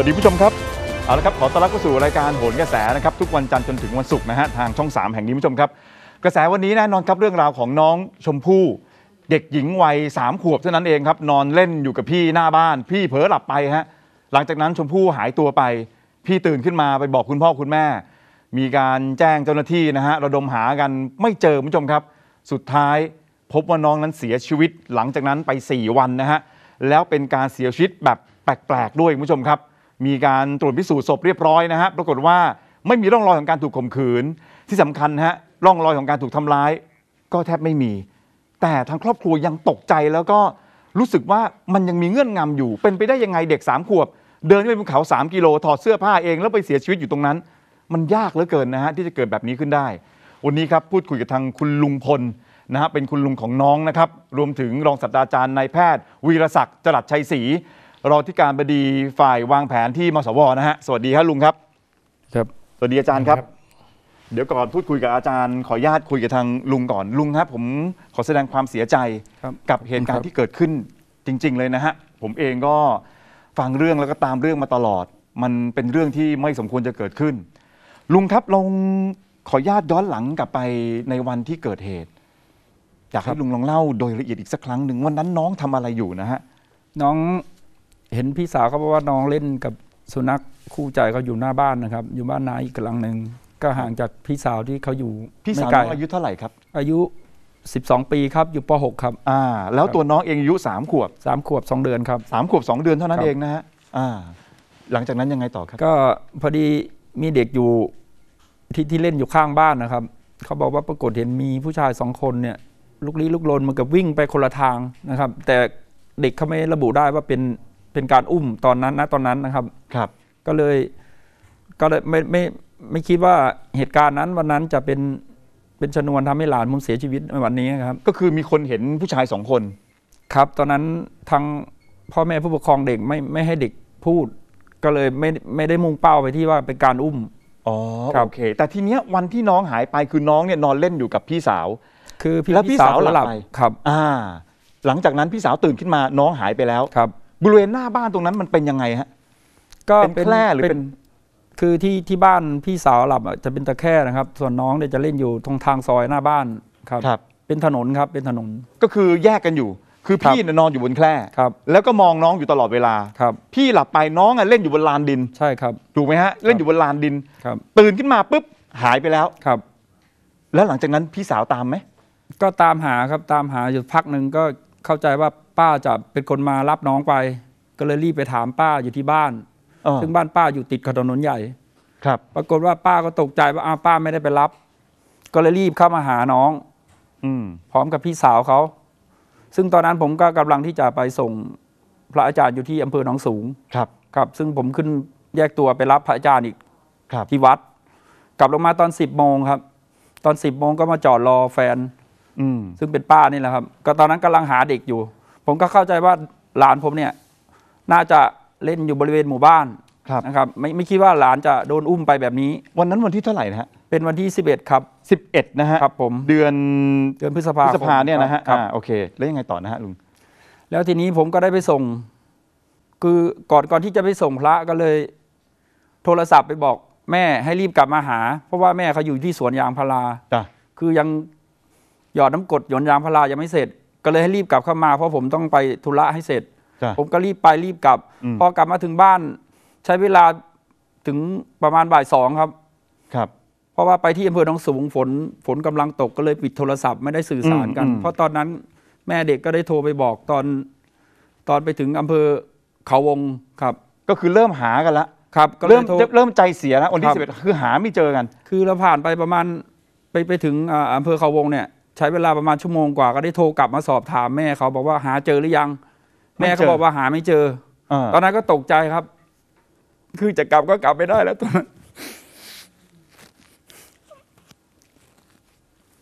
วัสดีผู้ชมครับเอาละครับขอต้อนรับเข้าสู่รายการโหนกระแสนะครับทุกวันจันทร์จนถึงวันศุกร์นะฮะทางช่อง 3 แห่งนี้ผู้ชมครับกระแสวันนี้แน่นอนครับเรื่องราวของน้องชมพู่เด็กหญิงวัยสามขวบเท่านั้นเองครับนอนเล่นอยู่กับพี่หน้าบ้าน พี่เผลอหลับไปฮะหลังจากนั้นชมพู่หายตัวไป พี่ตื่นขึ้นมาไปบอกคุณพ่อคุณแม่ มีการแจ้งเจ้าหน้าที่นะฮะระดมหากันไม่เจอผู้ชมครับ สุดท้ายพบว่าน้องนั้นเสียชีวิตหลังจากนั้นไป 4 วันนะฮะแล้วเป็นการเสียชีวิตแบบแปลกๆด้วยผู้ชมครับมีการตรวจพิสูจน์ศพเรียบร้อยนะฮะปรากฏว่าไม่มีร่องรอยของการถูกข่มขืน ที่สำคัญฮะร่องรอยของการถูกทำร้ายก็แทบไม่มี แต่ทางครอบครัวยังตกใจแล้วก็รู้สึกว่ามันยังมีเงื่อนงำอยู่ เป็นไปได้ยังไงเด็กสามขวบ เดินนไปบนเขาสามกิโล ถอดเสื้อผ้าเองแล้วไปเสียชีวิตอยู่ตรงนั้น มันยากเหลือเกินนะฮะที่จะเกิดแบบนี้ขึ้นได้ วันนี้ครับพูดคุยกับทางคุณลุงพลนะฮะเป็นคุณลุงของน้องนะครับ รวมถึงรองศาสตราจารย์นายแพทย์วีรศักดิ์จรัสชัยศรีรองที่การบดีฝ่ายวางแผนที่มสวนะฮะ สวัสดีครับลุงครับครับ สวัสดีอาจารย์ครับ เดี๋ยวก่อนพูดคุยกับอาจารย์ ขอญาตคุยกับทางลุงก่อน ลุงครับ ผมขอแสดงความเสียใจกับเหตุการณ์ที่เกิดขึ้นจริง ๆ เลยนะฮะ ผมเองก็ฟังเรื่องแล้วก็ตามเรื่องมาตลอด มันเป็นเรื่องที่ไม่สมควรจะเกิดขึ้น ลุงครับลองขอญาตย้อนหลังกลับไปในวันที่เกิดเหตุ อยากให้ลุงลองเล่าโดยละเอียดอีกสักครั้งหนึ่งวันนั้นน้องทำอะไรอยู่นะฮะ น้องเห็นพี่สาวเขาบอกว่าน้องเล่นกับสุนัขคู่ใจเขาอยู่หน้าบ้านนะครับ อยู่บ้านนาอีกหลังหนึ่งก็ห่างจากพี่สาวที่เขาอยู่พี่สาวน้องอายุเท่าไหร่ครับอายุ 12 ปีครับอยู่ป .6 ครับอ่าแล้วตัวน้องเองอายุสามขวบสามขวบสองเดือนครับสามขวบสองเดือนเท่านั้นเองนะฮะอ่า หลังจากนั้นยังไงต่อครับ ก็พอดีมีเด็กอยู่ที่ที่เล่นอยู่ข้างบ้านนะครับเขาบอกว่าปรากฏเห็นมีผู้ชายสองคนเนี่ยลุกลี้ลุกลนเหมือนกับวิ่งไปคนละทางนะครับ แต่เด็กเขาไม่ระบุได้ว่าเป็นเป็นการอุ้มตอนนั้นนะตอนนั้นนะครับครับ ก็เลย ก็เลยไม่ไม่ไม่คิดว่าเหตุการณ์นั้นวันนั้นจะเป็นเป็นชนวนทำให้หลานมุมเสียชีวิตในวันนี้ครับ ก็คือมีคนเห็นผู้ชายสองคน ครับตอนนั้นทางพ่อแม่ผู้ปกครองเด็กไม่ไม่ให้เด็กพูด ก็เลยไม่ไม่ได้มุ่งเป้าไปที่ว่าเป็นการอุ้มอ๋อโอเค แต่ทีเนี้ยวันที่น้องหายไปคือน้องเนี่ยนอนเล่นอยู่กับพี่สาว คือพี่สาวหลับครับ อ่า หลังจากนั้นพี่สาวตื่นขึ้นมาน้องหายไปแล้วครับบริเวณหน้าบ้านตรงนั้นมันเป็นยังไงฮะ ก็เป็นแคร่หรือเป็น คือที่ที่บ้านพี่สาวหลับจะเป็นตะแคร่นะครับ ส่วนน้องเนี่ยจะเล่นอยู่ตรงทางซอยหน้าบ้านครับครับเป็นถนนครับเป็นถนน ก็คือแยกกันอยู่ คือพี่เนี่ยนอนอยู่บนแคร่ครับแล้วก็มองน้องอยู่ตลอดเวลาครับ พี่หลับไปน้องอ่ะเล่นอยู่บนลานดิน ใช่ครับถูกไหมฮะเล่นอยู่บนลานดินครับตื่นขึ้นมาปุ๊บหายไปแล้วครับ แล้วหลังจากนั้นพี่สาวตามไหมก็ตามหาครับตามหาอยู่พักหนึ่งก็เข้าใจว่าป้าจะเป็นคนมารับน้องไป ก็เลยรีบไปถามป้าอยู่ที่บ้าน ซึ่งบ้านป้าอยู่ติดขอนถนนใหญ่ ครับ ปรากฏว่าป้าก็ตกใจว่าอาป้าไม่ได้ไปรับ ก็เลยรีบเข้ามาหาน้อง อืม พร้อมกับพี่สาวเขา ซึ่งตอนนั้นผมก็กำลังที่จะไปส่งพระอาจารย์อยู่ที่อำเภอหนองสูง ครับ ครับ ซึ่งผมขึ้นแยกตัวไปรับพระอาจารย์อีก ครับ ที่วัด กลับลงมาตอนสิบโมงครับ ตอนสิบโมงก็มาจอดรอแฟน อืมซึ่งเป็นป้านี่แหละครับ ก็ตอนนั้นกำลังหาเด็กอยู่ผมก็เข้าใจว่าหลานผมเนี่ย น่าจะเล่นอยู่บริเวณหมู่บ้านครับนะครับไม่ไม่คิดว่าหลานจะโดนอุ้มไปแบบนี้ วันนั้นวันที่เท่าไหร่นะฮะ เป็นวันที่ 11 ครับ 11 นะฮะครับผม เดือนเดือนพฤษภาพฤษภาเนี่ยนะฮะรับโอเค แล้วยังไงต่อนะฮะลุงแล้วทีนี้ผมก็ได้ไปส่ง คือก่อนก่อนที่จะไปส่งพระก็เลย โทรศัพท์ไปบอกแม่ให้รีบกลับมาหา เพราะว่าแม่เขาอยู่ที่สวนยางพาราจ้ะคือยังหยอดน้ำกดหยอนยางพารายังไม่เสร็จก็เลยให้รีบกลับเข้ามาเพราะผมต้องไปธุระให้เสร็จ ผมก็รีบไปรีบกลับอพอกลับมาถึงบ้านใช้เวลาถึงประมาณบ่ายสองครับครับ เพราะว่าไปที่อำเภอหนองสูงฝน ฝนกำลังตกก็เลยปิดโทรศัพท์ไม่ได้สื่อสารกัน เพราะตอนนั้น แม่เด็กก็ได้โทรไปบอกตอน ตอนไปถึงอำเภอเขาวงครับ ก็คือเริ่มหากันละครับเริ่มเริ่มใจเสียแล้ววันที่สิบเอ็ดคือหาไม่เจอกัน คือเราผ่านไปประมาณไปไปถึงอำำเภอเขาวงเนี่ยใช้เวลาประมาณชั่วโมงกว่าก็ได้โทรกลับมาสอบถามแม่เขาบอกว่าหาเจอหรือยัง แม่เขาบอกว่าหาไม่เจออตอนนั้นก็ตกใจครับ คือจะกลับก็กลับไม่ได้แล้วตอนนั้น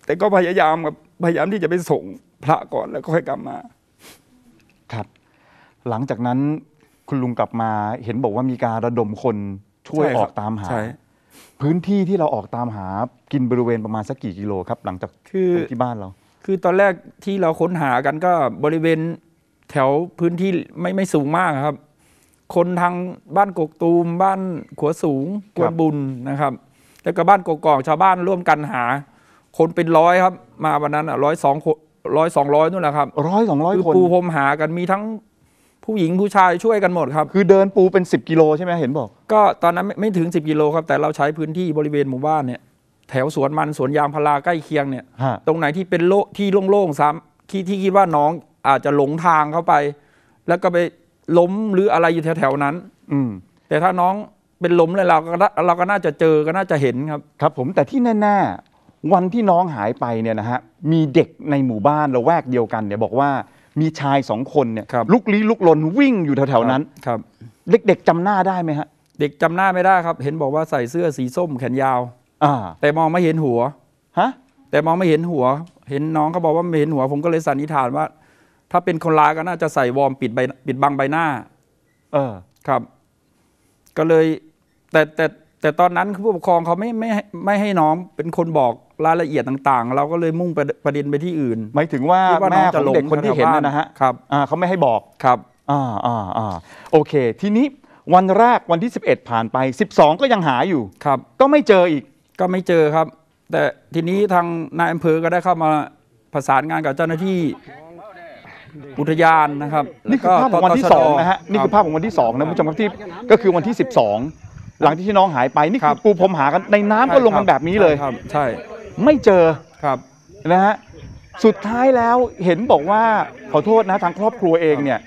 แต่ก็พยายามกับพยายามที่จะไปส่งพระก่อนแล้วก็ค่อยกลับมา ครับ หลังจากนั้นคุณลุงกลับมาเห็นบอกว่ามีการระดมคนช่วยออกตามหาใช่พื้นที่ที่เราออกตามหากินบริเวณประมาณสักกี่กิโลครับ หลังจากคือที่บ้านเราคือตอนแรกที่เราค้นหากันก็บริเวณแถวพื้นที่ไม่ไม่สูงมากครับ คนทางบ้านกกตูมบ้านขัวสูงกวนบุญนะครับแล้วก็บ้านกกกอกชาวบ้านร่วมกันหา คนเป็นร้อยครับมาวันนั้นอ่ะร้อยสองร้อยสองร้อยนู่นแหละครับร้อยสองร้อยคนปูพรมหากันมีทั้งผู้หญิงผู้ชายช่วยกันหมดครับ คือเดินปูเป็น 10 กิโลใช่ไหมเห็นบอก ก็ตอนนั้นไม่ไม่ถึง 10 กิโลครับ แต่เราใช้พื้นที่บริเวณหมู่บ้านเนี่ยแถวสวนมันสวนยางพาราใกล้เคียงเนี่ยตรงไหนที่เป็นโลที่โล่งๆซ้ำที่ที่คิดว่าน้องอาจจะหลงทางเข้าไป แล้วก็ไปล้มหรืออะไรอยู่แถวๆ นั้น อืมแต่ถ้าน้องเป็นล้มเลยเราก็เราก็น่าจะเจอก็น่าจะเห็นครับครับ ผมแต่ที่แน่ๆ วันที่น้องหายไปเนี่ยนะฮะมีเด็กในหมู่บ้านละแวกเดียวกันเนี่ยบอกว่ามีชายสองคนเนี่ยลุกลี้ลุกลนวิ่งอยู่แถวๆนั้น ครับเด็กๆจำหน้าได้ไหมฮะ เด็กจำหน้าไม่ได้ครับ เห็นบอกว่าใส่เสื้อสีส้มแขนยาวอ่าแต่มองไม่เห็นหัว ฮะ แต่มองไม่เห็นหัว เห็นน้องเขาบอกว่าไม่เห็นหัว ผมก็เลยสันนิษฐานว่า ถ้าเป็นคนร้ายก็น่าจะใส่วอร์มปิดใบปิดบังใบหน้า เออ ครับ ก็เลย แต่แต่แต่ตอนนั้นผู้ปกครองเขาไม่ไม่ไม่ให้น้องเป็นคนบอกรายละเอียดต่างๆ เราก็เลยมุ่งประเด็นไปที่อื่น หมายถึงว่าแม่ของเด็กคนที่เห็นนะฮะครับเขาไม่ให้บอกครับอ่าอ่าอ่าโอเค ทีนี้วันแรกวันที่ 11 ผ่านไป 12 ก็ยังหาอยู่ครับ ก็ไม่เจออีกก็ไม่เจอครับ แต่ทีนี้ทางนายอำเภอก็ได้เข้ามาประสานงานกับเจ้าหน้าที่อุทยานนะครับนี่คือภาพของวันที่สองนะฮะนี่คือภาพของวันที่สองนะผู้ชมครับที่ก็คือวันที่ 12 หลังที่น้องหายไปนี่คือปูพรมหากันในน้ำก็ลงกันแบบนี้เลยครับ ใช่ไม่เจอครับนะฮะ สุดท้ายแล้วเห็นบอกว่าขอโทษนะทางครอบครัวเองเนี่ย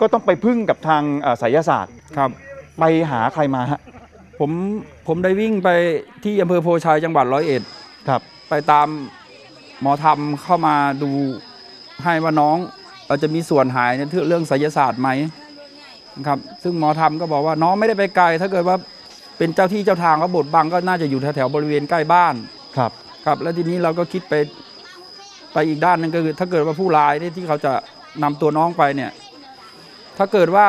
ก็ต้องไปพึ่งกับทางไสยศาสตร์ ครับ ไปหาใครมาฮะ ผมผมได้วิ่งไปที่อำเภอโพชัยจังหวัดร้อยเอ็ดครับ ไปตามหมอธรรมเข้ามาดูให้ว่าน้องเราจะมีส่วนหายในเรื่องสายศาสตร์ไหมครับ ซึ่งหมอธรรมก็บอกว่าน้องไม่ได้ไปไกล ถ้าเกิดว่าเป็นเจ้าที่เจ้าทางเขาบดบังก็น่าจะอยู่แถวๆบริเวณใกล้บ้าน ครับครับ แล้วทีนี้เราก็คิดไปไปอีกด้านนึงก็คือ ถ้าเกิดว่าผู้ลายที่เขาจะนำตัวน้องไปเนี่ย ถ้าเกิดว่า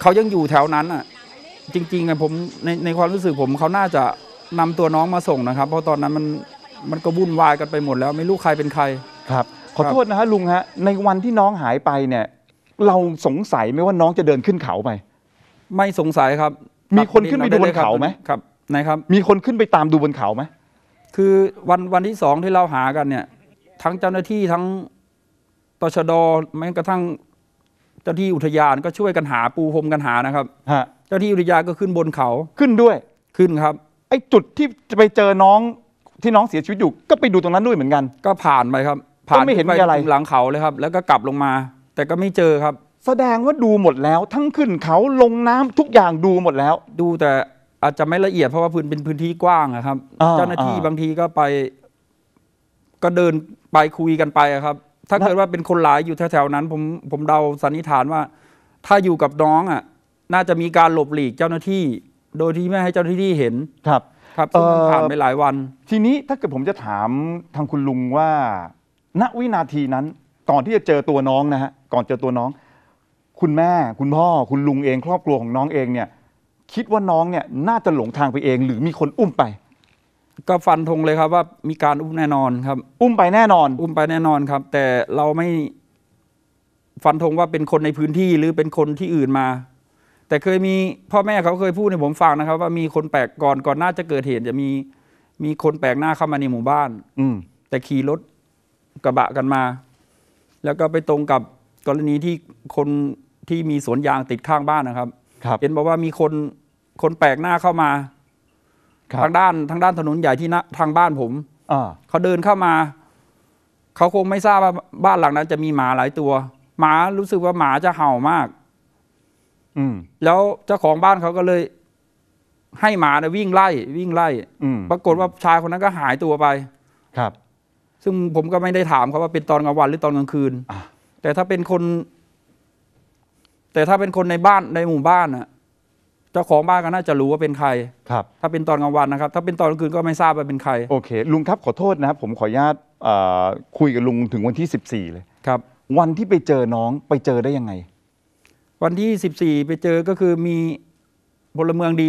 เขายังอยู่แถวนั้นอ่ะ จริงๆไงผมในในความรู้สึกผมเขาน่าจะนำตัวน้องมาส่งนะครับ เพราะตอนนั้นมันมันก็วุ่นวายกันไปหมดแล้วไม่รู้ใครเป็นใครครับ ขอโทษนะฮะลุงฮะ ในวันที่น้องหายไปเนี่ย เราสงสัยไหมว่าน้องจะเดินขึ้นเขาไป ไม่สงสัยครับ มีคนขึ้นไปดูบนเขาไหมครับนะครับมีคนขึ้นไปตามดูบนเขาไหมคือวันวันที่สองที่เราหากันเนี่ย ทั้งเจ้าหน้าที่ทั้งตชดแม้กระทั่งเจ้าที่อุทยานก็ช่วยกันหาปูพรมกันหานะครับเจ้าที่อุทยานก็ขึ้นบนเขาขึ้นด้วยขึ้นครับ ไอ้จุดที่จะไปเจอน้องที่น้องเสียชีวิตอยู่ ก็ไปดูตรงนั้นด้วยเหมือนกัน ก็ผ่านไปครับผ่านไม่เห็นอะไรปถึงหลังเขาเลยครับ แล้วก็กลับลงมา แต่ก็ไม่เจอครับ แสดงว่าดูหมดแล้ว ทั้งขึ้นเขาลงน้ำทุกอย่างดูหมดแล้ว ดูแต่อาจจะไม่ละเอียดเพราะว่าพื้นเป็นพื้นที่กว้างนะครับ เจ้าหน้าที่บางทีก็ไปก็เดินไปคุยกันไปครับถ้าเกิดว่าเป็นคนหลายอยู่แถวๆนั้น ผมผมเดาสันนิษฐานว่า ถ้าอยู่กับน้องอ่ะ น่าจะมีการหลบหลีกเจ้าหน้าที่ โดยที่ไม่ให้เจ้าหน้าที่เห็น ครับครับซึ่งผ่านไปหลายวัน ทีนี้ถ้าเกิดผมจะถามทางคุณลุงว่า ณวินาทีนั้นก่อนที่จะเจอตัวน้องนะฮะก่อนเจอตัวน้อง คุณแม่ คุณพ่อคุณลุงเองครอบครัวของน้องเองเนี่ยคิดว่าน้องเนี่ยน่าจะหลงทางไปเอง หรือมีคนอุ้มไป ก็ฟันธงเลยครับ ว่ามีการอุ้มแน่นอนครับ อุ้มไปแน่นอน อุ้มไปแน่นอนครับ แต่เราไม่ฟันธงว่าเป็นคนในพื้นที่หรือเป็นคนที่อื่นมา แต่เคยมีพ่อแม่เขาเคยพูดในผมฟังนะครับ ว่ามีคนแปลกก่อนก่อนน่าจะเกิดเหตุจะมีมีคนแปลกหน้าเข้ามาในหมู่บ้าน อืม แต่ขี่รถกระบะกันมา แล้วก็ไปตรงกับกรณีที่คนที่มีสวนยางติดข้างบ้านนะครับ ครับ เห็นบอกว่ามีคนคนแปลกหน้าเข้ามาทางด้านทางด้านถนนใหญ่ที่นะทางบ้านผมเขาเดินเข้ามา เขาคงไม่ทราบว่าบ้านหลังนั้น จะมีหมาหลายตัว หมารู้สึกว่าหมาจะเห่ามาก อืแล้วเจ้าของบ้านเขาก็เลย ให้หมาเนี่ยวิ่งไล่วิ่งไล่ปรากฏว่าชายคนนั้นก็หายตัวไป ครับ ซึ่งผมก็ไม่ได้ถามเขาว่าเป็นตอนกลางวันหรือตอนกลางคืนแต่ถ้าเป็นคน แต่ถ้าเป็นคนในบ้านในหมู่บ้านน่ะเจ้าของบ้านก็น่าจะรู้ว่าเป็นใคร ครับ ถ้าเป็นตอนกลางวันนะครับ ถ้าเป็นตอนกลางคืนก็ไม่ทราบว่าเป็นใคร โอเค ลุงครับ ขอโทษนะครับ ผมขออนุญาตคุยกับลุงถึงวันที่ 14 เลย ครับ วันที่ไปเจอน้องไปเจอได้ยังไง วันที่ 14 ไปเจอก็คือมีพลเมืองดี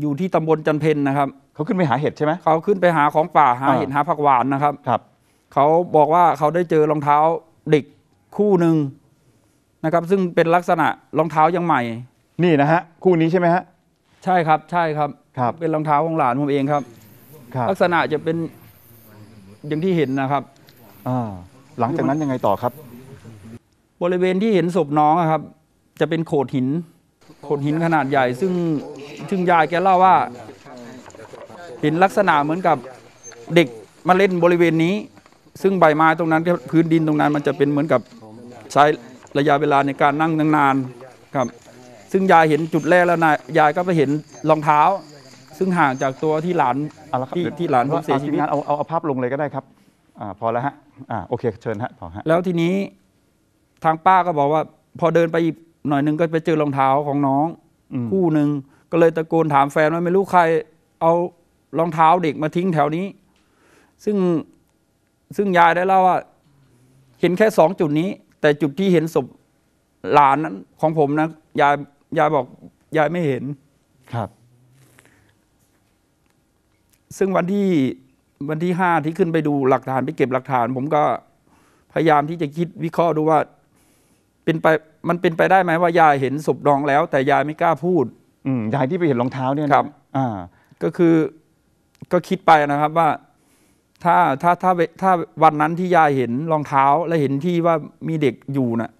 อยู่ที่ตำบลจันเพนนะครับ เขาขึ้นไปหาเห็ดใช่ไหม เขาขึ้นไปหาของป่าหาาเห็ดหาผักหวานนะครับ ครับ เขาบอกว่าเขาได้เจอรองเท้าเด็กคู่หนึ่งนะครับ ซึ่งเป็นลักษณะรองเท้ายังใหม่นี่นะฮะคู่นี้ใช่ไหมฮะใช่ครับใช่ครับครับเป็นรองเท้าของหลานผมเองครับ ครับลักษณะจะเป็นอย่างที่เห็นนะครับอ่าหลังจากนั้นยังไงต่อครับ บริเวณที่เห็นศพน้องครับ จะเป็นโขดหินโขดหินขนาดใหญ่ ซึ่งซึ่งยายแกเล่าว่าเห็นลักษณะเหมือนกับเด็กมาเล่นบริเวณนี้ ซึ่งใบไม้ตรงนั้นพื้นดินตรงนั้นมันจะเป็นเหมือนกับใช้ระยะเวลาในการนั่งนานๆครับซึ่งยายเห็นจุดแรกแล้วนะยายก็ไปเห็นรองเท้า ซึ่งห่างจากตัวที่หลานาลที่ที่หลานผมเสียชีวิตทีนเอาเอาเอาภาพลงเลยก็ได้ครับ อ่าพอแล้วฮะอ่าโอเค เชิญฮะต่อฮะแล้วทีนี้ ทางป้าก็บอกว่า พอเดินไปหน่อยหนึงก็ไปเจอรองเท้าของน้องคู่หนึ่งก็เลยตะโกนถามแฟนว่าไม่รู้ใคร เอารองเท้าเด็กมาทิ้งแถวนี้ ซึ่งซึ่งยายได้เล่าว่า เห็นแค่สองจุดนี้ แต่จุดที่เห็นศพหลานนั้น ของผมนะยายยายบอกยายไม่เห็น ครับ ซึ่งวันที่วันที่ห้าที่ขึ้นไปดูหลักฐานไปเก็บหลักฐาน ผมก็ พยายามที่จะคิดวิเคราะห์ดูว่าเป็นไปมันเป็นไปได้ไหมว่า ยายเห็นศพน้องแล้ว แต่ยายไม่กล้าพูด อืมยายที่ไปเห็นรองเท้าเนี่ยครับ อ่า ก็คือก็คิดไปนะครับ ว่าถ้าถ้าถ้าถ้าวันนั้นที่ยายเห็นรองเท้าและเห็นที่ว่ามีเด็กอยู่น่ะ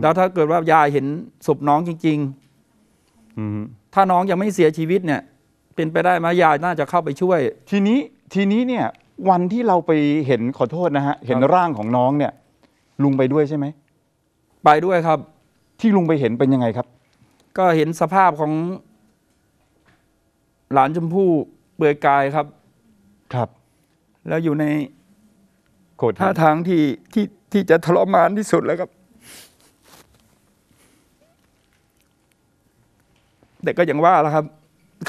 แล้วถ้าเกิดว่ายายเห็นศพน้องจริงๆถ้าน้องยังไม่เสียชีวิตเนี่ย เป็นไปได้ไหมยายน่าจะเข้าไปช่วย ทีนี้ทีนี้เนี่ย วันที่เราไปเห็นขอโทษนะฮะเห็นร่างของน้องเนี่ยลุงไปด้วยใช่ไหมไปด้วยครับ ที่ลุงไปเห็นเป็นยังไงครับ ก็เห็นสภาพของ หลานชมพู่เปื่อยกายครับครับ แล้วอยู่ในโกรธท่าทางที่ที่ที่จะทรมานที่สุดแล้วครับแต่ก็ยังว่าแล้วครับ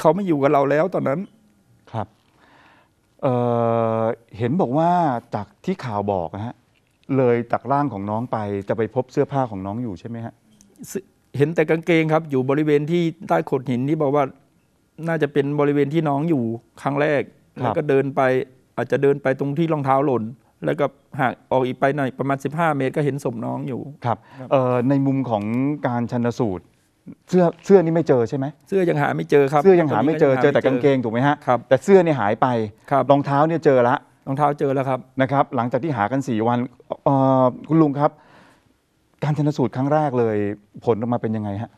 เขาไม่อยู่กับเราแล้วตอนนั้นครับเเห็นบอกว่าจากที่ข่าวบอกนะฮะเลยจากร่างของน้องไปจะไปพบเสื้อผ้าของน้องอยู่ใช่ไหมฮะเห็นแต่กางเกงครับอยู่บริเวณที่ใต้โขดหินนี่บอกว่าน่าจะเป็นบริเวณที่น้องอยู่ครั้งแรกแล้วก็เดินไปอาจจะเดินไปตรงที่รองเท้าหล่น แล้วก็หากออกอีกไปหน่อยประมาณ 15 เมตร ก็เห็นศพน้องอยู่ครับรบในมุมของการชันสูตรเสื้อเสื้อนี่ไม่เจอใช่ไหม เสื้อยังหาไม่เจอครับ เสื้อยังหาไม่เจอ เจอแต่กางเกงถูกไหมฮะครับ แต่เสื้อเนี่ยหายไป ครับ รองเท้าเนี่ยเจอละรองเท้าเจอแล้วครับ นะครับ หลังจากที่หากันสี่วันคุณลุงครับ การชนสูตรครั้งแรกเลย ผลออกมาเป็นยังไงฮะ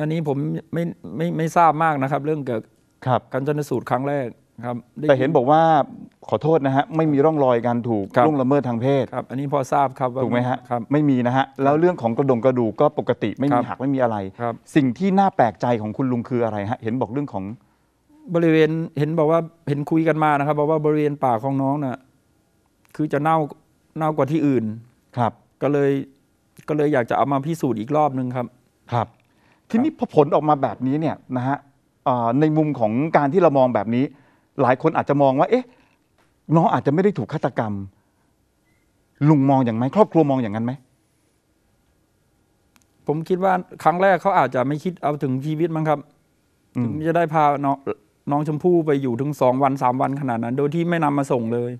อันนี้ผมไม่ไม่ไม่ทราบมากนะครับ เรื่องเกิดยวับการชนสูตรครั้งแรกครับแต่เห็นบอกว่าขอโทษนะฮะไม่มีร่องรอยการถูกรล่วงละเมิดทางเพศครับอันนี้พอทราบครับถูกไหมฮะครับ ไม่มีนะฮะแล้วเรื่องของกระดงกระดูกก็ปกติไม่มีหักไม่มีอะไรครับสิ่งที่น่าแปลกใจของคุณลุงคืออะไรฮะเห็นบอกเรื่องของบริเวณเห็นบอกว่าเห็นคุยกันมานะครับ บอกว่าบริเวณปากของน้องน่ะคือจะเน่าเน่ากว่าที่อื่นครับ ก็เลยก็เลยอยากจะเอามาพิสูจน์อีกรอบนึงครับ ครับ ทีนี้พอผลออกมาแบบนี้เนี่ยนะฮะในมุมของการที่เรามองแบบนี้หลายคนอาจจะมองว่า เอ๊ะน้องอาจจะไม่ได้ถูกฆาตกรรมลุงมองอย่างไหมครอบครัวมองอย่างนั้นไหม ผมคิดว่าครั้งแรกเขาอาจจะไม่คิดเอาถึงชีวิตมั้งครับถึงจะได้พาน้องน้องชมพู่ไปอยู่ถึงสองวันสามวันขนาดนั้น โดยที่ไม่นำมาส่งเลย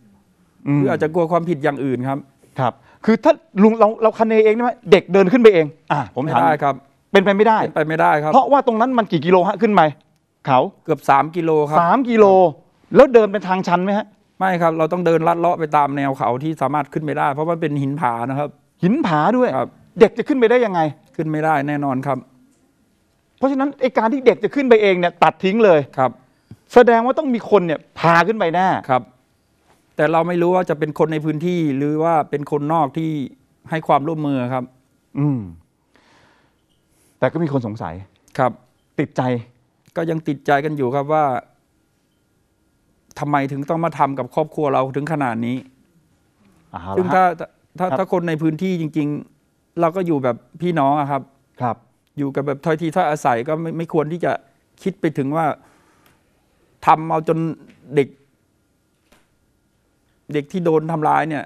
หรือ อาจจะกลัวความผิดอย่างอื่นครับ ครับ คือถ้าลุงเราเราคันเองใช่ไหมเด็กเดินขึ้นไปเองอ่าผมถามได้ครับ เป็นไปไม่ได้เป็นไปไม่ได้ครับ เพราะว่าตรงนั้นมันกี่กิโลฮะขึ้นไปเขาเกือบสามกิโลครับสามกิโลแล้วเดินเป็นทางชันไหมฮะไม่ครับ เราต้องเดินลัดเลาะไปตามแนวเขาที่สามารถขึ้นไปได้ เพราะมันเป็นหินผานะครับ หินผาด้วยครับเด็กจะขึ้นไปได้ยังไง ขึ้นไม่ได้แน่นอนครับ เพราะฉะนั้นไอการที่เด็กจะขึ้นไปเองเนี่ย ตัดทิ้งเลยครับ แสดงว่าต้องมีคนเนี่ยพาขึ้นไปแน่ครับ แต่เราไม่รู้ว่าจะเป็นคนในพื้นที่หรือว่าเป็นคนนอกที่ให้ความร่วมมือครับ อืมแต่ก็มีคนสงสัยครับ ติดใจ ก็ยังติดใจกันอยู่ครับว่าทำไมถึงต้องมาทำกับครอบครัวเราถึงขนาดนี้ซึ่งถ้าถ้า ถ้าคนในพื้นที่จริง ๆ เราก็อยู่แบบพี่น้องครับ ครับ อยู่กับแบบทอยทีถ้าอาศัยก็ไม่ไม่ควรที่จะคิดไปถึงว่าทำเอาจนเด็ก เด็กที่โดนทำร้ายเนี่ย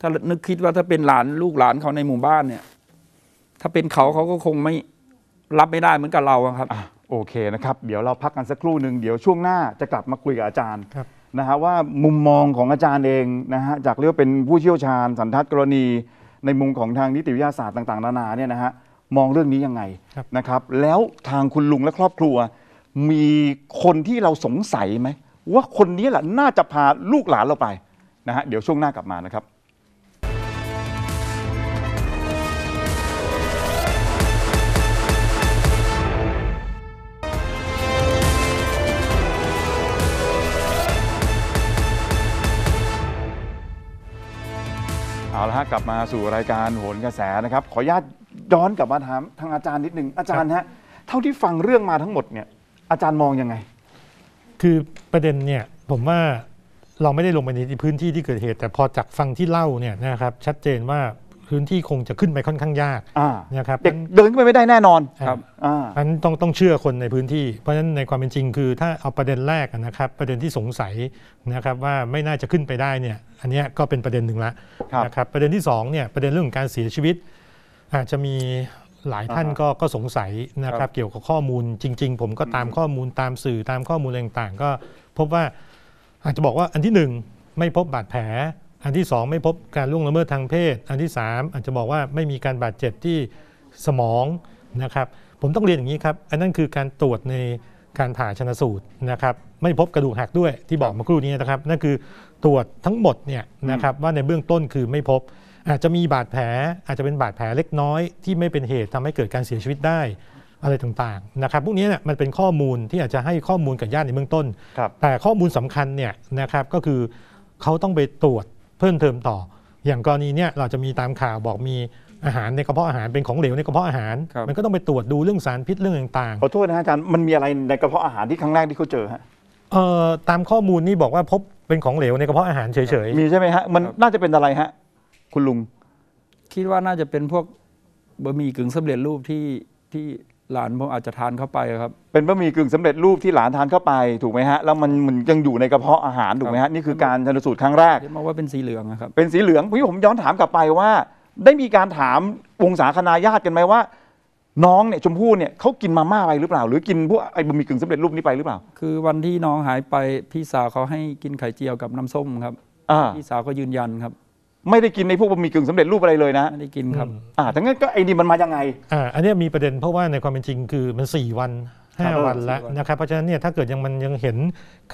ถ้านึกคิดว่าถ้าเป็นหลานลูกหลานเขาในหมู่บ้านเนี่ย ถ้าเป็นเขาเขาก็คงไม่รับไม่ได้เหมือนกับเราครับโอเคนะครับเดี๋ยวเราพักกันสักครู่หนึ่งเดี๋ยวช่วงหน้าจะกลับมาคุยกับอาจารย์นะฮะว่ามุมมองของอาจารย์เองนะฮะจากเรียกว่าเป็นผู้เชี่ยวชาญ สันทัดกรณี ในมุมของทางนิติวิทยาศาสตร์ต่างๆนานาเนี่ยนะฮะมองเรื่องนี้ยังไงนะครับแล้วทางคุณลุงและครอบครัว มีคนที่เราสงสัยไหมว่าคนนี้แหละน่าจะพาลูกหลานเราไปนะฮะเดี๋ยวช่วงหน้ากลับมานะครับละฮะกลับมาสู่รายการโหนกระแสนะครับ ขออนุญาตย้อนกลับมาถามทางอาจารย์นิดนึงอาจารย์ฮะเท่าที่ฟังเรื่องมาทั้งหมดเนี่ย อาจารย์มองยังไง คือประเด็นเนี่ยผมว่าเราไม่ได้ลงไปในพื้นที่ที่เกิดเหตุ แต่พอจากฟังที่เล่าเนี่ยนะครับชัดเจนว่าพื้นที่คงจะขึ้นไปค่อนข้างยากนะครับเด็กเดินขึ้นไปไม่ได้แน่นอนครับอ่าอันต้องต้องเชื่อคนในพื้นที่เพราะฉะนั้นในความเป็นจริง คือ ถ้าเอาประเด็นแรกนะครับ ประเด็นที่สงสัยนะครับว่าไม่น่าจะขึ้นไปได้เนี่ยอันนี้ก็เป็นประเด็นหนึ่งละนะครับประเด็นที่2เนี่ยประเด็นเรื่องการเสียชีวิตอาจจะมีหลายท่านก็ก็สงสัยนะครับ เกี่ยวกับข้อมูลจริง ๆ ผมก็ตามข้อมูลตามสื่อตามข้อมูลต่างๆก็พบว่า อาจจะบอกว่าอันที่หนึ่งไม่พบบาดแผลอันที่ 2 ไม่พบการล่วงละเมิดทางเพศ อันที่ 3 อาจจะบอกว่าไม่มีการบาดเจ็บที่สมองนะครับผมต้องเรียนอย่างนี้ครับอันนั้นคือการตรวจในการผ่าชนสูตรนะครับไม่พบกระดูกหักด้วยที่บอกเมื่อครู่นี้นะครับนั่นคือตรวจทั้งหมดเนี่ยนะครับว่าในเบื้องต้นคือไม่พบอาจจะมีบาดแผลอาจจะเป็นบาดแผลเล็กน้อย ที่ไม่เป็นเหตุทำให้เกิดการเสียชีวิตได้อะไรต่างๆนะครับพวกนี้เนี่ยมันเป็นข้อมูลที่อาจจะให้ข้อมูลกับญาติในเบื้องต้นแต่ข้อมูลสำคัญเนี่ยนะครับก็คือเขาต้องไปตรวจเพิ่มเติมต่ออย่างกรณีเนี้ยเราจะมีตามข่าวบอกมีอาหารในกระเพาะอาหารเป็นของเหลวในกระเพาะอาหารรมันก็ต้องไปตรวจดูเรื่องสารพิษเรื่องต่างๆขอโทษนะอาจารย์มันมีอะไรในกระเพาะอาหารที่ครั้งแรกที่เขาเจอฮะเอ่อตามข้อมูลนี่บอกว่าพบเป็นของเหลวในกระเพาะอาหารเฉยๆมีใช่ไหมฮะมันน่าจะเป็นอะไรฮะคุณลุงคิดว่าน่าจะเป็นพวกบะหมี่กึ่งสำเร็จรูปที่ที่หลานผมอาจจะทานเข้าไปครับเป็นบะหมี่กึ่งสำเร็จรูปที่หลานทานเข้าไปถูกไหมฮะแล้วมันมันยังอยู่ในกระเพาะอาหารถูกไหมฮะนี่คือการชนสูตรครั้งแรกเห็นมาว่าเป็นสีเหลืองะครับเป็นสีเหลืองพี่ผมย้อนถามกลับไปว่า ได้มีการถามวงศาคณาญาติกันไหมว่า น้องเนี่ยชมพู่เนี่ยเขากินมาม่าไปหรือเปล่า หรือกินพวกไอ้บะหมี่กึ่งสำเร็จรูปนี้ไปหรือเปล่าคือวันที่น้องหายไปพี่สาวเขาให้กินไข่เจียวกับน้ำส้มครับพี่สาวก็ยืนยันครับไม่ได้กินในพวกบะหมี่กึ่งสำเร็จรูปอะไรเลยนะไม่ได้กินครับอ่าทั้งนั้นก็ไอ้นี่มันมายังไงอ่าอันนี้มีประเด็นเพราะว่าในความเป็นจริง คือมัน 4 วันห้า5วันแล้วนะครับเพราะฉะนั้นเนี่ยถ้าเกิดยังมันยังเห็น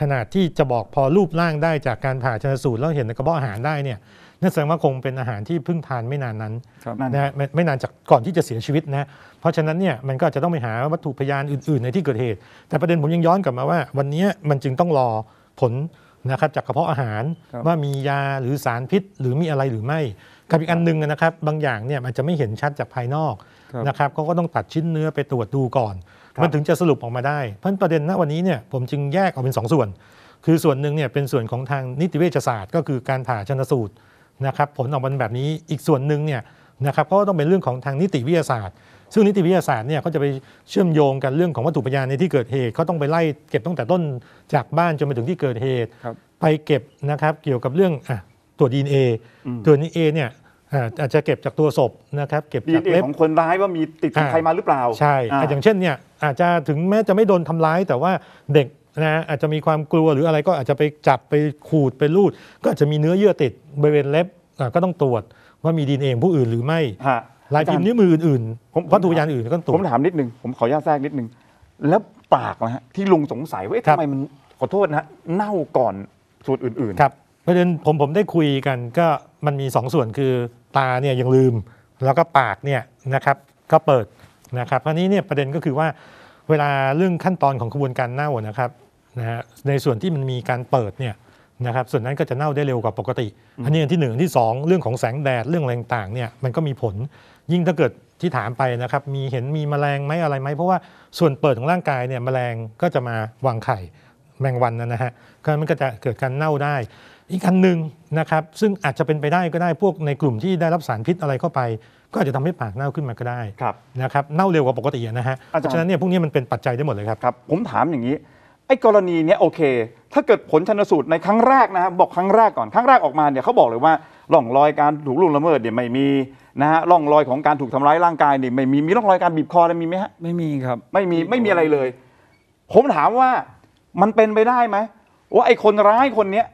ขนาดที่จะบอกพอรูปร่างได้จากการผ่าชนสูตรแล้วเห็นในกระเพาะอาหารได้เนี่ยนั่นแสดงว่าคงเป็นอาหารที่เพิ่งทานไม่นานนั้นครับนนนะฮะไม่นานจากก่อนที่จะเสียชีวิตนะเพราะฉะนั้นเนี่ยมันก็จะต้องไปหาวัตถุพยานอื่นๆ ในที่เกิดเหตุแต่ประเด็นผมยังย้อนกลับมาว่า วันนี้มันจึงต้องรอผลนะครับจากกระเพาะอาหารว่ามียาหรือสารพิษ หรือมีอะไรหรือไม่กับอีกอันนึงนะครับบางอย่างเนี่ยมันจะไม่เห็นชัดจากภายนอกนะครับเขาก็ต้องตัดชิ้นเนื้อไปตรวจดูก่อนมันถึงจะสรุปออกมาได้เพราะประเด็นณวันนี้เนี่ยผมจึงแยกออกเป็น 2 ส่วน คือส่วนหนึ่งเนี่ยเป็นส่วนของทางนิติเวชศาสตร์ ก็คือการผ่าชนสูตรนะครับผลออกมาแบบนี้อีกส่วนหนึ่งเนี่ยนะครับก็ต้องเป็นเรื่องของทางนิติวิทยาศาสตร์ซึ่งนิติวิทยาศาสตร์เนี่ยเขาจะไปเชื่อมโยงกันเรื่องของวัตถุพยานในที่เกิดเหตุเขาต้องไปไล่ เก็บตั้งแต่ต้นจากบ้านจนไปถึงที่เกิดเหตุไปเก็บนะครับเกี่ยวกับเรื่องอตรวจดีเอตัวดีเอเนี่ยอาจจะเก็บจากตัวศพนะครับ เก็บจากเล็บของคนร้ายว่ามีติดใครมาหรือเปล่า ใช่ อย่างเช่นเนี่ยอาจจะถึงแม้จะไม่โดนทำร้าย แต่ว่าเด็กนะอาจจะมีความกลัวหรืออะไรก็อาจจะไปจับไปขูดไปลูดก็อาจจะมีเนื้อเยื่อติดบริเวณเล็บก็ต้องตรวจว่ามีดีเอ็นเอผู้อื่นหรือไม่ลายพิมพ์นิ้วมืออื่นๆผมวัตถุยานอื่นก็ตรวจผมถามนิดนึง ผมขออนุญาตแทรกนิดนึง แล้วปากนะฮะที่ลุงสงสัยว่าทำไมมันขอโทษนะฮะเน่าก่อนส่วนอื่น ๆ ครับประเด็นผมผมได้คุยกันก็มันมีสองส่วนคือตาเนี่ยยังลืมแล้วก็ปากเนี่ยนะครับก็เปิดนะครับเพราะนี้เนี่ยประเด็นก็คือว่า เวลาเรื่องขั้นตอนของกระบวนการเน่านะครับนะฮะในส่วนที่มันมีการเปิดเนี่ยนะครับส่วนนั้นก็จะเน่าได้เร็วกว่าปกติอันนี้อันที่หนึ่งที่สองเรื่องของแสงแดดเรื่องอะไรต่างเนี่ยมันก็มีผลยิ่งถ้าเกิดที่ถามไปนะครับมีเห็นมีแมลงไหมอะไรไหม เพราะว่าส่วนเปิดของร่างกายเนี่ยแมลงก็จะมาวางไข่ แมงวันนะฮะก็มันก็จะเกิดการเน่าได้ อีกอันหนึ่งนะครับ ซึ่งอาจจะเป็นไปได้ก็ได้พวกในกลุ่มที่ได้รับสารพิษอะไรเข้าไป ก็อาจจะทำให้ปากเน่าขึ้นมาก็ได้นะครับเน่าเร็วกว่าปกตินะฮะเพราะฉะนั้นเนี่ยพวกนี้มันเป็นปัจจัยได้หมดเลยครับครับผมถามอย่างนี้ ไอ้กรณีเนี้ยโอเค ถ้าเกิดผลชนสูตรในครั้งแรกนะครับบอกครั้งแรกก่อนครั้งแรกออกมาเนี่ยเขาบอกเลยว่าหล่องรอยการถูกลุมละเมิดเนี่ยไม่มีนะฮะร่องรอยของการถูกทำร้ายร่างกายนี่ไม่มีมีร่องรอยการบีบคออะไรมีไหมฮะไม่มีครับไม่มีไม่มีอะไรเลย ผมถามว่ามันเป็นไปได้ไหมว่าไอ้คนร้ายคนเนี้ย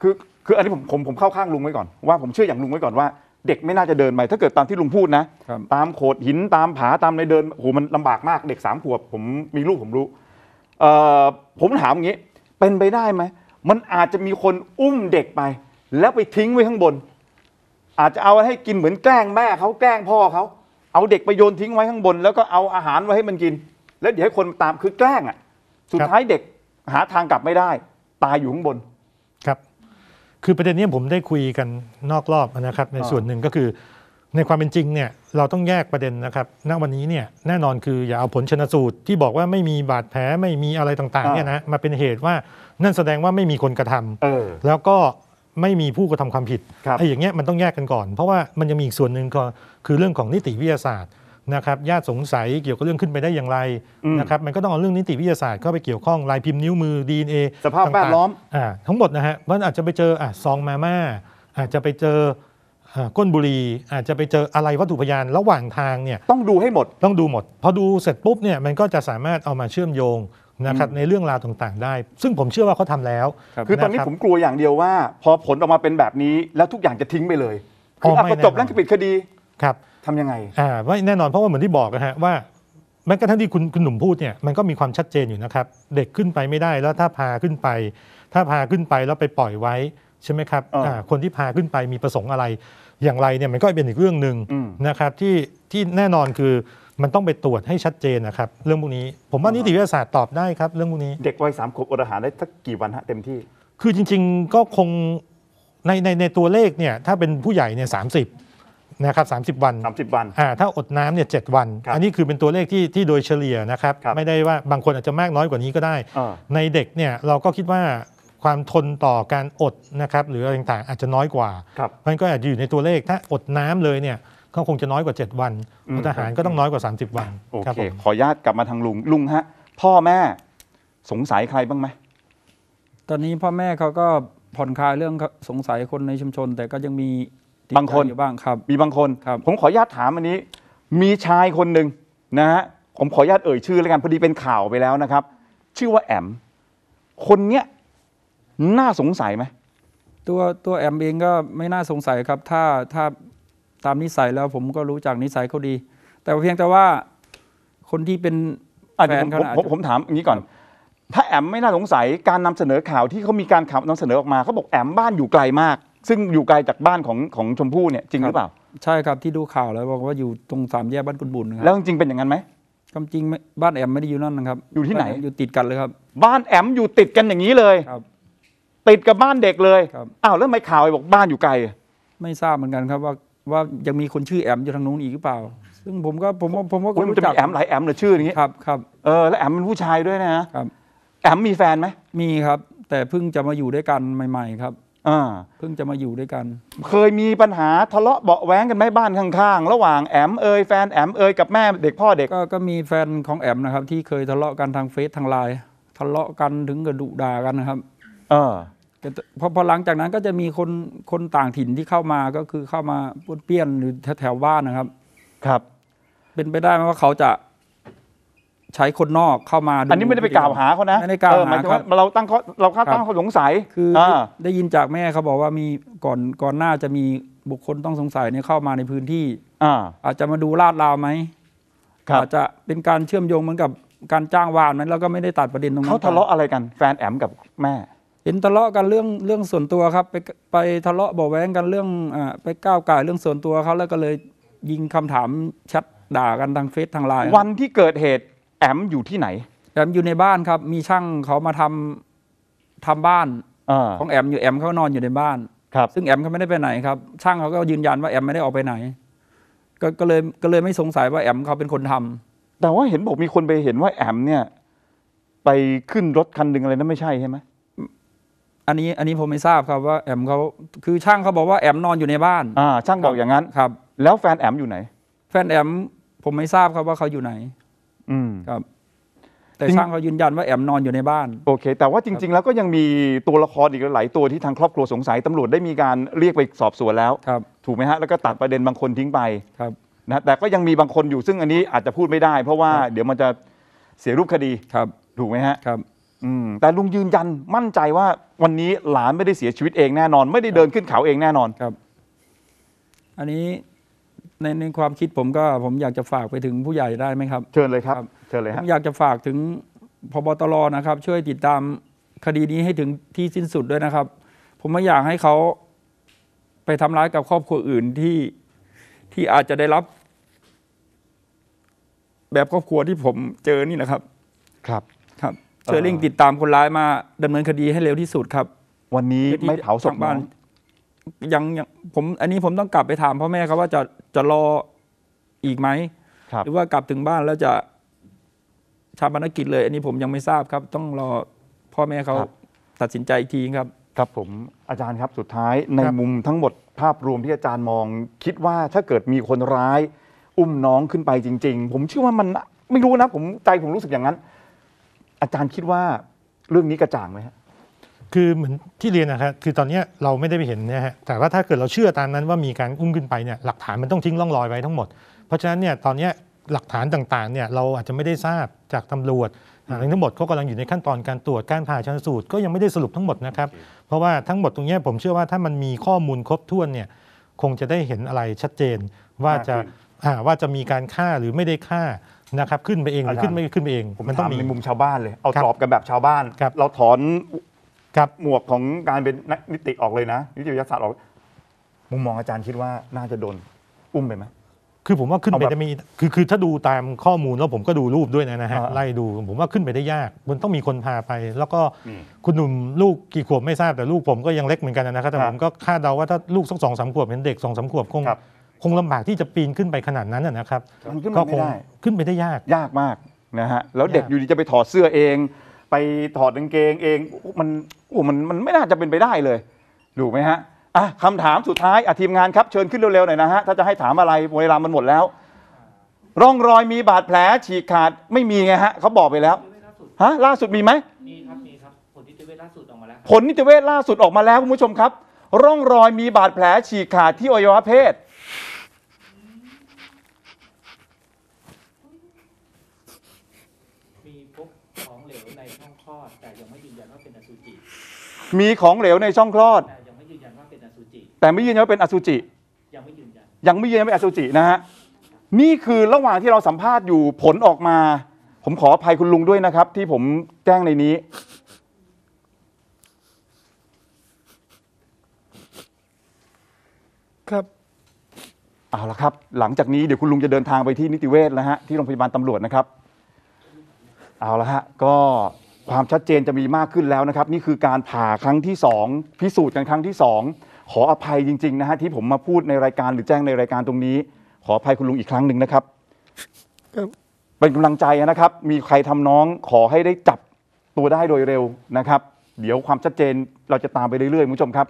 คือคืออันนี้ผมผมผมเข้าข้างลุงไว้ก่อน ว่าผมเชื่ออย่างลุงไว้ก่อนว่าเด็กไม่น่าจะเดินไปถ้าเกิดตามที่ลุงพูดนะตามโขดหินตามผาตามในเดินโอ้โหมันลำบากมาก เด็กสามขวบผมมีลูกผมรู้เอ่อผมถามอย่างนี้เป็นไปได้ไหมมันอาจจะมีคนอุ้มเด็กไป แล้วไปทิ้งไว้ข้างบนอาจจะเอาให้กินเหมือนแกล้งแม่เขาแกล้งพ่อเขาเอาเด็กไปโยนทิ้งไว้ข้างบน แล้วก็เอาอาหารไว้ให้มันกิน แล้วเดี๋ยวให้คนตามคือแกล้งอ่ะ สุดท้ายเด็กหาทางกลับไม่ได้ ตายอยู่ข้างบนครับ คือประเด็นนี้ผมได้คุยกันนอกรอบนะครับ ในส่วนหนึ่งก็คือในความเป็นจริงเนี่ยเราต้องแยกประเด็นนะครับณวันนี้เนี่ยแน่นอนคือ อย่าเอาผลชนสูตรที่บอกว่าไม่มีบาดแผลไม่มีอะไรต่างๆเนี่ยนะมาเป็นเหตุว่านั่นแสดงว่าไม่มีคนกระทำแล้วก็ไม่มีผู้กระทำความผิดไอ้อย่างเงี้ยมันต้องแยกกันก่อน เพราะว่ามันยังมีอีกส่วนหนึ่งก็คือเรื่องของนิติวิทยาศาสตร์นะครับ ญาติสงสัยเกี่ยวกับเรื่องขึ้นไปได้อย่างไรนะครับมันก็ต้องเอาเรื่องนิติวิทยาศาสตร์เข้าไปเกี่ยวข้องลายพิมพ์นิ้วมือ DNA สภาพแวดล้อม ทั้งหมดนะฮะมันอาจจะไปเจออซองมาม่าอาจจะไปเจอก้นบุรีอาจจะไปเจออะไรวัตถุพยานระหว่างทางเนี่ยต้องดูให้หมดต้องดูหมดพอดูเสร็จปุ๊บเนี่ยมันก็จะสามารถเอามาเชื่อมโยงนะครับในเรื่องราวต่างๆได้ ซึ่งผมเชื่อว่าเขาทำแล้ว คือตอนนี้ผมกลัวอย่างเดียวว่าพอผลออกมาเป็นแบบนี้แล้วทุกอย่างจะทิ้งไปเลยคือพอจบแล้วจะปิดคดีครับทำยังไงอ่าม่าแน่นอนเพราะว่าเหมือนที่บอกนะฮะว่า แม้กระทั่งที่คุณคุณหนุ่มพูดเนี่ยมันก็มีความชัดเจนอยู่นะครับเด็กขึ้นไปไม่ได้ แล้วถ้าพาขึ้นไป ถ้าพาขึ้นไปแล้วไปปล่อยไว้ใช่ไหมครับอ่าคนที่พาขึ้นไปมีประสงค์อะไรอย่างไรเนี่ยมันก็เป็นอีกเรื่องหนึ่งนะครับที่ที่แน่นอนคือมันต้องไปตรวจให้ชัดเจนนะครับ เรื่องพวกนี้ ผมว่านิติวิทยาศาสตร์ตอบได้ครับ เรื่องพวกนี้เด็กวัยสามขวบอดอาหารได้สักกี่วันฮะเต็มที่ คือจริงๆก็คงในในในตัวเลขเนี่ยถ้าเป็นผู้ใหญ่เนี่ยสานะครับสาวัน 30 วันอ่าถ้าอดน้ำเนี่ยเวัน อันนี้คือเป็นตัวเลขที่ที่โดยเฉลี่ยนะครับรบไม่ได้ว่าบางคนอาจจะมากน้อยกว่านี้ก็ได้ ในเด็กเนี่ยเราก็คิดว่าความทนต่อการอดนะครับหรืออะไรต่างๆ อาจจะน้อยกว่ารมันก็อาจจะอยู่ในตัวเลขถ้าอดน้ำเลยเนี่ยก็คงจะน้อยกว่า 7 วันทหารก็ต้องน้อยกว่า 30 วันโอเคขออนุญาตกลับมาทางลุง ลุงฮะ พ่อแม่สงสัยใครบ้างไหมตอนนี้พ่อแม่เขาก็ผ่อนคลายเรื่องสงสัยคนในชุมชน แต่ก็ยังมีบางคนอยู่บ้างครับ มีบางคนครับผมขออนุญาตถามอันนี้ มีชายคนหนึ่งนะฮะผมขออนุญาตเอ่ยชื่อแล้วกันพอดีเป็นข่าวไปแล้วนะครับ ชื่อว่าแอม คนเนี้ยน่าสงสัยไหมตัวตัวแอมเองก็ไม่น่าสงสัยครับ ถ้าถ้าตามนิสัยแล้วผมก็รู้จักนิสัยเขาดี แต่เพียงแต่ว่า คนที่เป็นแฟนเขาผมผมถามอย่างนี้ก่อนถ้าแอมไม่น่าสงสัยการนำเสนอข่าวที่เขามีการข่าวนำเสนอออกมาเขาบอกแอมบ้านอยู่ไกลมาก ซึ่งอยู่ไกลจากบ้านของของชมพู่เนี่ย จริงหรือเปล่า ใช่ครับที่ดูข่าวแล้วบอกว่าอยู่ตรงสามแยกบ้านกุนบุญครับแล้วจริงเป็นอย่างนั้นไหมคำจริงบ้านแอมไม่ได้อยู่นั่นนะครับอยู่ที่ไหนอยู่ติดกันเลยครับ บ้านแอมอยู่ติดกันอย่างนี้เลยครับ ติดกับบ้านเด็กเลยอ้าวแล้วไม่ข่าวไอ้บอกบ้านอยู่ไกล ไม่ทราบเหมือนกันครับว่าว่ายังมีคนชื่อแอมอยู่ทางนู้นอีกหรือเปล่า ซึ่งผมก็ผมว่าผมว่าก็นจะจมีแอมหลายแอมรือชื่ออย่างงี้ครับครับเออแล้วแอมเป็นผู้ชายด้วยนะครับ แอมมีแฟนไหมมีครับ แต่เพิ่งจะมาอยู่ด้วยกันใหม่ ๆ ครับอ่าเพิ่งจะมาอยู่ด้วยกัน เคยมีปัญหาทะเลาะเบาะแว้งกันไหมบ้านข้างๆระหว่างแอม เอยแฟนแอมเอยกับแม่ เด็กพ่อเด็กก็ก็มีแฟนของแอมนะครับ ที่เคยทะเลาะกันทางเฟซทางไลน์ทะเลาะกันถึงกับดุด่ากันนะครับ เออพอพอหลังจากนั้นก็จะมีคนคนต่างถิ่นที่เข้ามาก็คือเข้ามาป้นเปี้ยนหรือแถวบ้านนะครับ ครับ เป็นไปได้ไหมว่าเขาจะใช้คนนอกเข้ามาอันนี้ไม่ได้ไปกล่าวหาเขานะไม่ได้กล่าวหาครัาบเราตั้งขาเราคาดตั้งเขาสงสัยคืออได้ยินจากแม่เขาบอกว่ามีก่อนก่อนหน้าจะมีบุคคลต้องสงสัยเนี่ยเข้ามาในพื้นที่ อ่า อาจจะมาดูลาดราวไหมครับอาจจะเป็นการเชื่อมโยงเหมือนกับการจ้างวานไหมแล้วก็ไม่ได้ตัดประเด็นตรงนั้นเขาทะเลาะอะไรกันแฟนแอม กับแม่เห็นทะเลาะกันเรื่องเรื่องส่วนตัวครับ ไปไปทะเลาะบบาแว้งกันเรื่องอไปก้าวไก่เรื่องส่วนตัวเขาแล้วก็เลยยิงคำถามชัดด่ากันทางเฟซทางไลน์วันที่เกิดเหตุแอมอยู่ที่ไหนแอมอยู่ในบ้านครับ มีช่างเขามาทำทำบ้านอของแอมอยู่แอมเขานอนอยู่ในบ้าน ครับ ซึ่งแอมเขาไม่ได้ไปไหนครับ ช่างเขาก็ยืนยันว่าแอมไม่ได้ออกไปไหนกก็เลยก็เลยไม่สงสัยว่าแอมเขาเป็นคนทำ แต่ว่าเห็นบอกมีคนไปเห็นว่าแอมเนี่ยไปขึ้นรถคันหนึ่งอะไรนั่นไม่ใช่ใช่ไหมอันนี้อันนี้ผมไม่ทราบครับว่าแอมเขาคือช่างเขาบอกว่าแอมนอนอยู่ในบ้าน อ่า ช่างบอกอย่างนั้นครับ แล้วแฟนแอมอยู่ไหน แฟนแอม ผมไม่ทราบครับว่าเขาอยู่ไหน อืมครับ แต่ช่างเขายืนยันว่าแอมนอนอยู่ในบ้านโอเคแต่ว่าจริงๆแล้วก็ยังมีตัวละครอีกหลายตัวที่ทางครอบครัวสงสัยตำรวจได้มีการเรียกไปสอบสวนแล้วครับถูกไหมฮะ แล้วก็ตัดประเด็นบางคนทิ้งไปครับนะแต่ก็ยังมีบางคนอยู่ซึ่งอันนี้อาจจะพูดไม่ได้ เพราะว่าเดี๋ยวมันจะเสียรูปคดีครับ ถูกไหมฮะครับอืมแต่ลุงยืนยันมั่นใจว่าวันนี้หลานไม่ได้เสียชีวิตเองแน่นอน ไม่ได้เดินขึ้นเขาเองแน่นอนครับ อันนี้ในในความคิดผมก็ ผมอยากจะฝากไปถึงผู้ใหญ่ได้ไหมครับเชิญเลยครับเชิญเลยับผมอยากจะฝากถึงพบตรนะครับ ช่วยติดตามคดีนี้ให้ถึงที่สิ้นสุดด้วยนะครับ ผมไม่อยากให้เขาไปทำร้ายกับครอบครัวอื่นที่ที่อาจจะได้รับ แบบครอบครัวที่ผมเจอนี่นะครับ ครับเชอร์ลิงติดตามคนร้ายมาดำเนินคดีให้เร็วที่สุดครับ วันนี้ไม่เผาศพบ้านยังยังผมอันนี้ผมต้องกลับไปถามพ่อแม่ครับว่าจะจะรออีกไหมหรือว่ากลับถึงบ้านแล้วจะชาปนกิจเลยอันนี้ผมยังไม่ทราบครับ ต้องรอพ่อแม่เขาตัดสินใจอีกทีครับ ครับผมอาจารย์ครับสุดท้ายในมุมทั้งหมดภาพรวมที่อาจารย์มองคิดว่าถ้าเกิดมีคนร้าย อุ้มน้องขึ้นไปจริง ๆ ผมเชื่อว่ามันไม่รู้นะผมใจผมรู้สึกอย่างนั้นอาจารย์คิดว่าเรื่องนี้กระจ่างไหมฮะคือเหมือนที่เรียนนะครับคือตอนนี้เราไม่ได้ไปเห็นนะฮะแต่ว่าถ้าเกิดเราเชื่อตามนั้นว่ามีการอุ้มขึ้นไปเนี่ยหลักฐานมันต้องทิ้งร่องรอยไว้ทั้งหมด เพราะฉะนั้นเนี่ยตอนนี้หลักฐานต่างๆเนี่ยเราอาจจะไม่ได้ทราบจากตำรวจ ทั้งหมดเขากำลังอยู่ในขั้นตอนการตรวจการผ่าชันสูตรก็ยังไม่ได้สรุปทั้งหมดนะครับเพราะว่าทั้งหมดตรงนี้ผมเชื่อว่าถ้ามันมีข้อมูลครบถ้วนเนี่ยคงจะได้เห็นอะไรชัดเจน ว่าจะว่าจะมีการฆ่าหรือไม่ได้ฆ่านะครับขึ้นไปเองหรือขึ้นไม่ขึ้นไปเองผมมันต้องมีในมุมชาวบ้านเลยเอาตอบกันแบบชาวบ้านเราถอนครับหมวกของการเป็นนักนิติออกเลยนะนิติวิทยาศาสตร์ออกมุมมองอาจารย์คิดว่าน่าจะโดนอุ้มไปไหมคือผมว่าขึ้นไปจะมีคือคือถ้าดูตามข้อมูลแล้วผมก็ดูรูปด้วยนะนะฮะไล่ดูผมว่าขึ้นไปได้ยาก มันต้องมีคนพาไป แล้วก็คุณหนุ่มลูกกี่ขวบไม่ทราบแต่ลูกผมก็ยังเล็กเหมือนกันนะครับแต่ผมก็คาดเดาว่าถ้าลูกสักสองสามขวบเป็นเด็กสองสามขวบคงครับคงลำบากที่จะปีนขึ้นไปขนาดนั้นนะครับก็คขึ้นไม่ได้ ขึ้นไปได้ยาก ยากมากนะฮะ แล้วเด็กอยู่ดีจะไปถอดเสื้อเอง ไปถอดกางเกงเอง มัน โอ้ มัน มันไม่น่าจะเป็นไปได้เลย ดูไหมฮะอ่ะคำถามสุดท้ายอ่ะทีมงานครับ เชิญขึ้นเร็วๆหน่อยนะฮะ ถ้าจะให้ถามอะไรเวลามันหมดแล้ว ร่องรอยมีบาดแผลฉีกขาดไม่มีไงฮะ เขาบอกไปแล้ว ฮะ ล่าสุดมีไหมมีครับ มีครับ ผลนิติเวชล่าสุดออกมาแล้วผลนิติเวชล่าสุดออกมาแล้วคุณผู้ชมครับ ร่องรอยมีบาดแผลฉีกขาดที่อวัยวะเพศมีของเหลวในช่องคลอดแต่ยังไม่ยืนยันว่าเป็นอสุจิแต่ไม่ยืนยันว่าเป็นอสุจิ ยังไม่ยืนยันยังไม่ยืนยันว่าเป็นอสุจินะฮะนี่คือระหว่างที่เราสัมภาษณ์อยู่ผลออกมา ผมขออภัยคุณลุงด้วยนะครับ ที่ผมแจ้งในนี้ ครับเอาละครับ หลังจากนี้เดี๋ยวคุณลุงจะเดินทางไปที่นิติเวศแล้วฮะที่โรงพยาบาลตำรวจนะครับ เอาละฮะก็ความชัดเจนจะมีมากขึ้นแล้วนะครับ นี่คือการผ่าครั้งที่ 2 พิสูจน์กันครั้งที่ 2 ขออภัยจริง ๆ นะฮะที่ผมมาพูดในรายการหรือแจ้งในรายการตรงนี้ ขออภัยคุณลุงอีกครั้งหนึ่งนะครับ เป็นกำลังใจนะครับ มีใครทำน้อง ขอให้ได้จับตัวได้โดยเร็วนะครับ เดี๋ยวความชัดเจนเราจะตามไปเรื่อยๆคุณผู้ชมครับ